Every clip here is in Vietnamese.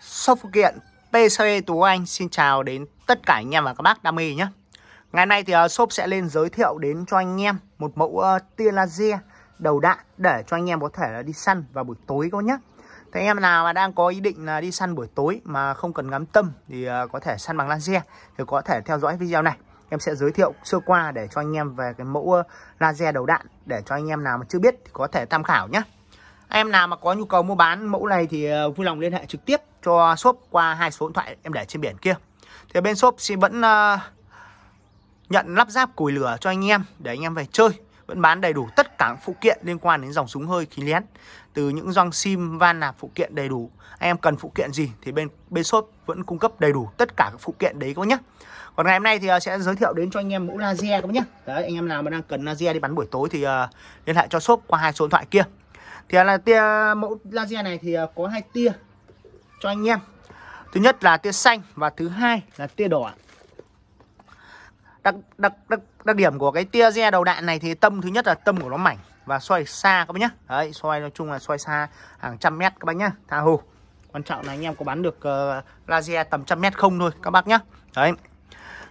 Sau phụ kiện PC Tú Anh xin chào đến tất cả anh em và các bác đam mê nhé Ngày nay thì uh, ờ, shop sẽ lên giới thiệu đến cho anh em một mẫu uh, tia laser đầu đạn để cho anh em có thể là ờ, đi săn vào buổi tối các nhé Thế anh em nào mà đang có ý định là đi săn buổi tối mà không cần ngắm tâm thì uh, có thể săn bằng laser thì có thể theo dõi video này Em sẽ giới thiệu sơ qua để cho anh em về cái mẫu uh, laser đầu đạn để cho anh em nào mà chưa biết thì có thể tham khảo nhé Em nào mà có nhu cầu mua bán mẫu này thì uh, vui lòng liên hệ trực tiếp cho shop qua hai số điện thoại em để trên biển kia thì bên shop sẽ vẫn uh, nhận lắp ráp cùi lửa cho anh em để anh em về chơi vẫn bán đầy đủ tất cả phụ kiện liên quan đến dòng súng hơi khí nén từ những dòng sim van nạp phụ kiện đầy đủ anh em cần phụ kiện gì thì bên bên shop vẫn cung cấp đầy đủ tất cả các phụ kiện đấy các bác nhé còn ngày hôm nay thì ờ, sẽ giới thiệu đến cho anh em mẫu laser các bác nhé đấy, anh em nào mà đang cần laser đi bắn buổi tối thì uh, liên hệ cho shop qua hai số điện thoại kia thì là tia mẫu laser này thì có hai tia cho anh em Thứ nhất là tia xanh và thứ hai là tia đỏ đặc, đặc, đặc, đặc điểm của cái tia re đầu đạn này thì tâm thứ nhất là tâm của nó mảnh và xoay xa các bác nhá đấy xoay nói chung là xoay xa hàng trăm mét các bác nhá tha hồ quan trọng là anh em có bán được uh, laser tầm trăm mét không thôi các bác nhá đấy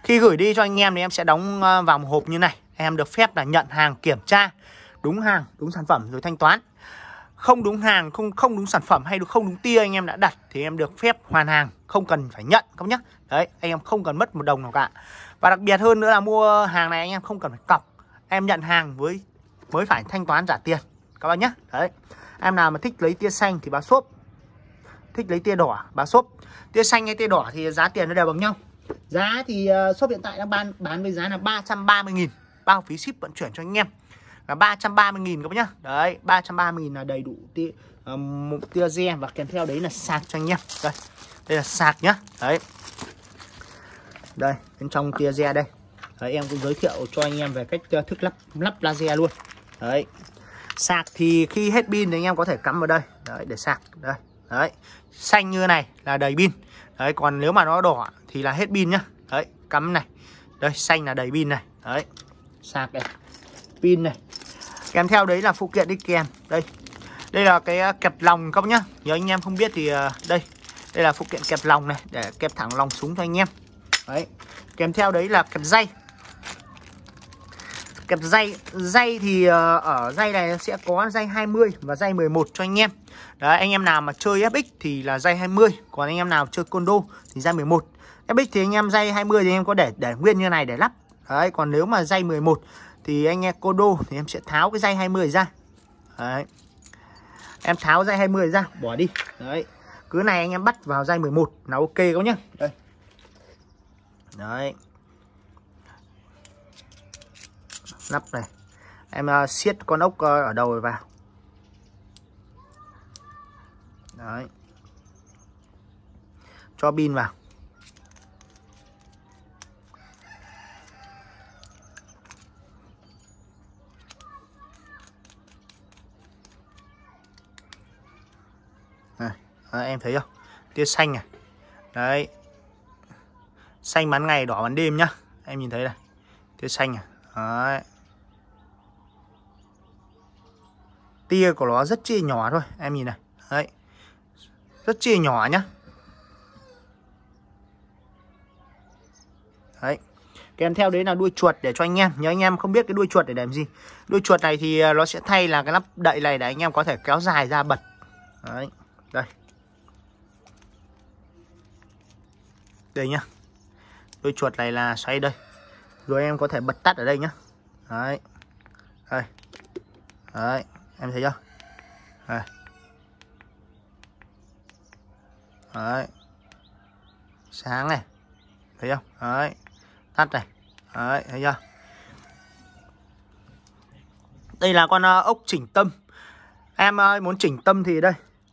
khi gửi đi cho anh em thì em sẽ đóng uh, vào một hộp như này em được phép là nhận hàng kiểm tra đúng hàng đúng sản phẩm rồi thanh toán không đúng hàng không không đúng sản phẩm hay không đúng tia anh em đã đặt thì em được phép hoàn hàng không cần phải nhận các nhá đấy anh em không cần mất một đồng nào cả và đặc biệt hơn nữa là mua hàng này anh em không cần phải cọc em nhận hàng với mới phải thanh toán trả tiền các bác nhá đấy em nào mà thích lấy tia xanh thì báo xốp thích lấy tia đỏ báo xốp tia xanh hay tia đỏ thì giá tiền nó đều bằng nhau giá thì ờ, shop hiện tại đang bán bán với giá là 330.000 bao phí ship vận chuyển cho anh em là 330.000 các bác nhá. Đấy, 330.000 là đầy đủ ờ, tia uh, một tia re và kèm theo đấy là sạc cho anh em. Đây. Đây là sạc nhá. Đấy. Đây, bên trong tia re đây. Đấy, em cũng giới thiệu cho anh em về cách ờ, thức lắp lắp laser luôn. Đấy. Sạc thì khi hết pin thì anh em có thể cắm vào đây, đấy để sạc. Đây. Đấy. Xanh như này là đầy pin. Đấy, còn nếu mà nó đỏ thì là hết pin nhá. Đấy, cắm này. Đây, xanh là đầy pin này. Đấy. Sạc này. Pin này kèm theo đấy là phụ kiện đi kèm đây đây là cái ờ, kẹp lòng các bác nhá nhớ anh em không biết thì ờ, đây đây là phụ kiện kẹp lòng này để kẹp thẳng lòng súng cho anh em đấy kèm theo đấy là kẹp dây kẹp dây dây thì ờ, ở dây này sẽ có dây 20 và dây 11 cho anh em đấy anh em nào mà chơi FX thì là dây 20 còn anh em nào chơi condo thì dây 11 FX thì anh em dây 20 thì anh em có để để nguyên như này để lắp đấy còn nếu mà dây 11 thì anh nghe cô đô thì em sẽ tháo cái dây 20 ra đấy em tháo dây 20 ra bỏ đi đấy cứ này anh em bắt vào dây 11 là ok không nhá đây đấy nắp này em uh, siết con ốc uh, ở đầu vào đấy cho pin vào này. À, em thấy không tia xanh này đấy xanh bán ngày đỏ bán đêm nhá em nhìn thấy này tia xanh này đấy tia của nó rất chia nhỏ thôi em nhìn này đấy rất chia nhỏ nhá đấy kèm theo đấy là đuôi chuột để cho anh em nhớ anh em không biết cái đuôi chuột để làm gì đuôi chuột này thì à, nó sẽ thay là cái lắp đậy này để anh em có thể kéo dài ra bật đấy đây đây nhá đôi chuột này là xoay đây rồi em có thể bật tắt ở đây nhá đấy đây đấy em thấy chưa đây. đấy sáng này thấy không đấy tắt này đấy thấy chưa đây là con ờ, ốc chỉnh tâm em muốn chỉnh tâm thì đây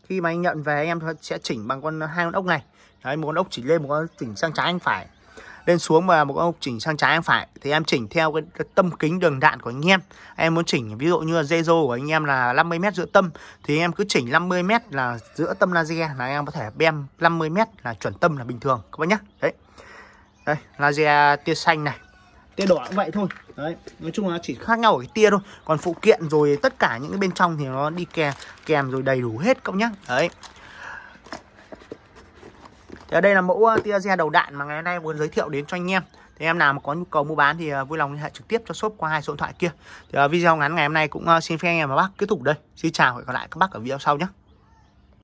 khi mà anh nhận về anh em sẽ chỉnh bằng con hai con ốc này đấy một con ốc chỉnh lên một con chỉnh sang trái anh phải lên xuống và một con ốc chỉnh sang trái anh phải thì em chỉnh theo cái, cái tâm kính đường đạn của anh em em muốn chỉnh ví dụ như là dây rô của anh em là 50 m giữa tâm thì em cứ chỉnh 50 m là giữa tâm laser là em có thể bem 50 m là chuẩn tâm là bình thường các bác nhá đấy đây laser tia xanh này tia đỏ cũng vậy thôi đấy nói chung là chỉ khác nhau ở cái tia thôi còn phụ kiện rồi tất cả những cái bên trong thì nó đi kèm kèm rồi đầy đủ hết cậu nhá đấy thì ở đây là mẫu uh, tia re đầu đạn mà ngày hôm nay muốn giới thiệu đến cho anh em thì em nào mà có nhu cầu mua bán thì uh, vui lòng liên hệ trực tiếp cho shop qua hai số điện thoại kia thì uh, video ngắn ngày hôm nay cũng xin phép anh em và bác kết thúc đây xin chào và hẹn gặp lại các bác ở video sau nhé